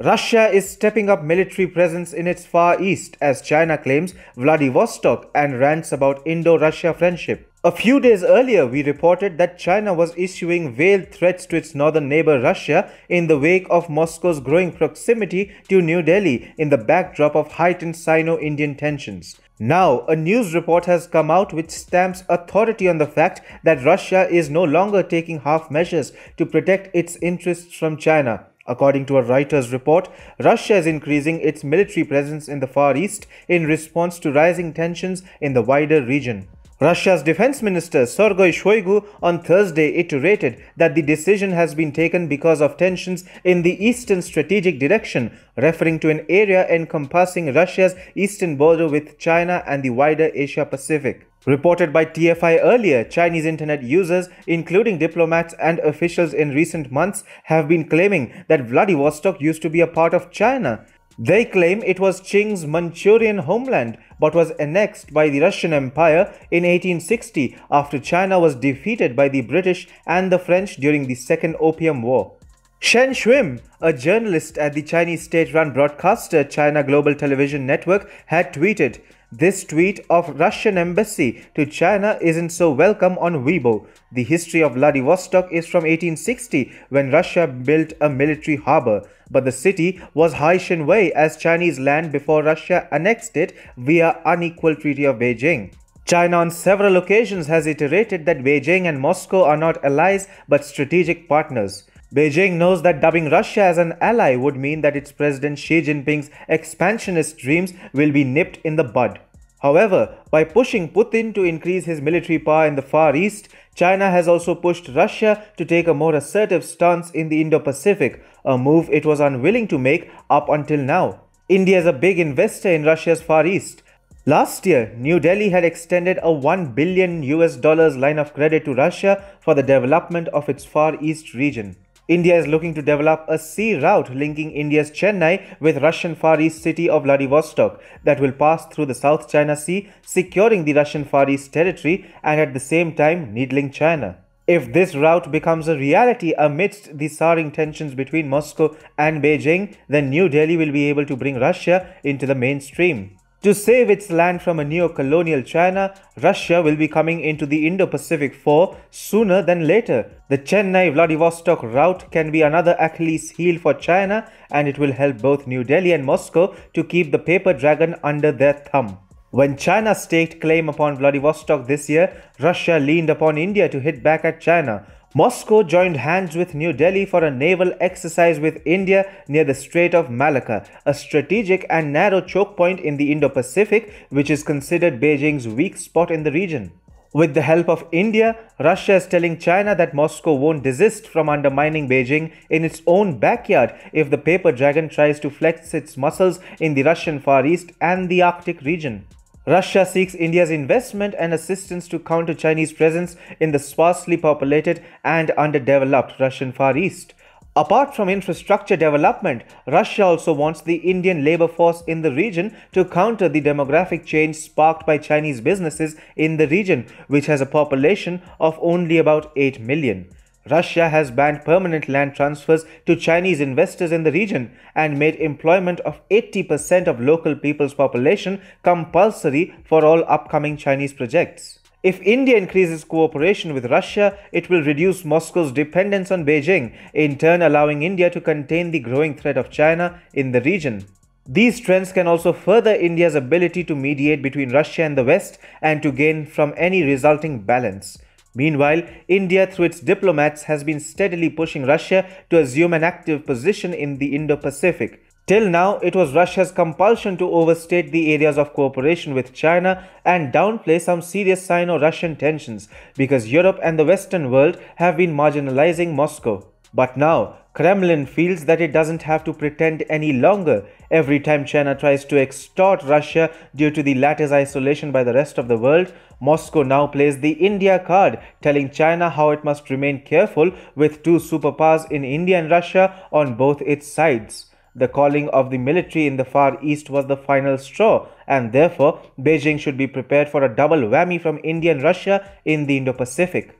Russia is stepping up military presence in its Far East as China claims Vladivostok and rants about Indo Russia friendship. A few days earlier, we reported that China was issuing veiled threats to its northern neighbor Russia in the wake of Moscow's growing proximity to New Delhi in the backdrop of heightened Sino Indian tensions. Now, a news report has come out which stamps authority on the fact that Russia is no longer taking half measures to protect its interests from China. According to a Reuters report, Russia is increasing its military presence in the Far East in response to rising tensions in the wider region. Russia's defense minister Sergei Shoigu on Thursday iterated that the decision has been taken because of tensions in the eastern strategic direction, referring to an area encompassing Russia's eastern border with China and the wider Asia Pacific. Reported by TFI earlier, Chinese internet users, including diplomats and officials in recent months, have been claiming that Vladivostok used to be a part of China they claim it was Qing's Manchurian homeland but was annexed by the Russian Empire in 1860 after China was defeated by the British and the French during the Second Opium War. Shen Shuim, a journalist at the Chinese state-run broadcaster China Global Television Network, had tweeted, this tweet of Russian embassy to China isn't so welcome on Weibo. The history of Vladivostok is from 1860 when Russia built a military harbor, but the city was Haitian Wei as Chinese land before Russia annexed it via unequal treaty of Beijing. China on several occasions has iterated that Beijing and Moscow are not allies but strategic partners. Beijing knows that dubbing Russia as an ally would mean that its President Xi Jinping's expansionist dreams will be nipped in the bud. However, by pushing Putin to increase his military power in the Far East, China has also pushed Russia to take a more assertive stance in the Indo Pacific, a move it was unwilling to make up until now. India is a big investor in Russia's Far East. Last year, New Delhi had extended a 1 billion US dollars line of credit to Russia for the development of its Far East region. India is looking to develop a sea route linking India's Chennai with Russian Far East city of Vladivostok that will pass through the South China Sea, securing the Russian Far East territory and at the same time needling China. If this route becomes a reality amidst the soaring tensions between Moscow and Beijing, then New Delhi will be able to bring Russia into the mainstream. To save its land from a neo colonial China, Russia will be coming into the Indo Pacific four sooner than later. The Chennai Vladivostok route can be another Achilles heel for China, and it will help both New Delhi and Moscow to keep the paper dragon under their thumb. When China staked claim upon Vladivostok this year, Russia leaned upon India to hit back at China. Moscow joined hands with New Delhi for a naval exercise with India near the Strait of Malacca, a strategic and narrow choke point in the Indo Pacific, which is considered Beijing's weak spot in the region. With the help of India, Russia is telling China that Moscow won't desist from undermining Beijing in its own backyard if the paper dragon tries to flex its muscles in the Russian Far East and the Arctic region. Russia seeks India's investment and assistance to counter Chinese presence in the sparsely populated and underdeveloped Russian Far East. Apart from infrastructure development, Russia also wants the Indian labor force in the region to counter the demographic change sparked by Chinese businesses in the region, which has a population of only about 8 million. Russia has banned permanent land transfers to Chinese investors in the region and made employment of 80% of local people's population compulsory for all upcoming Chinese projects. If India increases cooperation with Russia, it will reduce Moscow's dependence on Beijing, in turn allowing India to contain the growing threat of China in the region. These trends can also further India's ability to mediate between Russia and the West and to gain from any resulting balance. Meanwhile, India, through its diplomats, has been steadily pushing Russia to assume an active position in the Indo Pacific. Till now, it was Russia's compulsion to overstate the areas of cooperation with China and downplay some serious Sino Russian tensions because Europe and the Western world have been marginalizing Moscow. But now, Kremlin feels that it doesn't have to pretend any longer every time China tries to extort Russia due to the latter's isolation by the rest of the world. Moscow now plays the India card, telling China how it must remain careful with two superpowers in India and Russia on both its sides. The calling of the military in the Far East was the final straw, and therefore Beijing should be prepared for a double whammy from India and Russia in the Indo-Pacific.